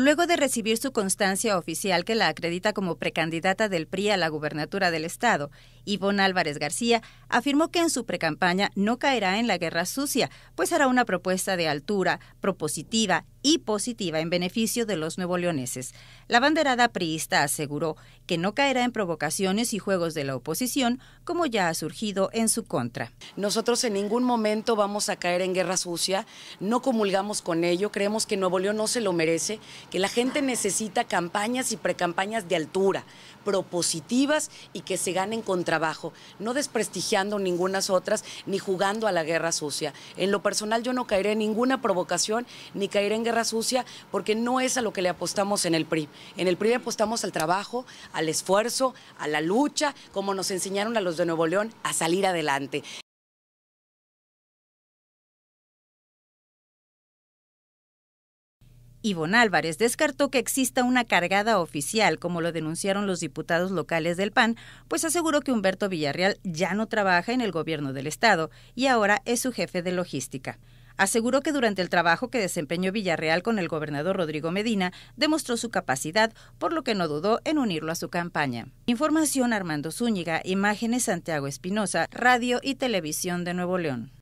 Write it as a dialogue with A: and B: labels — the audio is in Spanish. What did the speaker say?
A: Luego de recibir su constancia oficial que la acredita como precandidata del PRI a la gubernatura del Estado, Ivonne Álvarez García afirmó que en su precampaña no caerá en la guerra sucia, pues hará una propuesta de altura, propositiva y positiva en beneficio de los Leoneses. La banderada priista aseguró que no caerá en provocaciones y
B: juegos de la oposición, como ya ha surgido en su contra. Nosotros en ningún momento vamos a caer en guerra sucia, no comulgamos con ello, creemos que Nuevo León no se lo merece, que la gente necesita campañas y precampañas de altura, propositivas y que se ganen con trabajo, no desprestigiando ninguna otras ni jugando a la guerra sucia. En lo personal yo no caeré en ninguna provocación ni caeré en sucia porque no es a lo que le apostamos en el PRI. En el PRI le apostamos al trabajo, al esfuerzo, a la lucha, como nos enseñaron a los de Nuevo León a salir adelante.
A: Ivonne Álvarez descartó que exista una cargada oficial, como lo denunciaron los diputados locales del PAN, pues aseguró que Humberto Villarreal ya no trabaja en el gobierno del Estado y ahora es su jefe de logística aseguró que durante el trabajo que desempeñó Villarreal con el gobernador Rodrigo Medina, demostró su capacidad, por lo que no dudó en unirlo a su campaña. Información Armando Zúñiga, Imágenes Santiago Espinosa, Radio y Televisión de Nuevo León.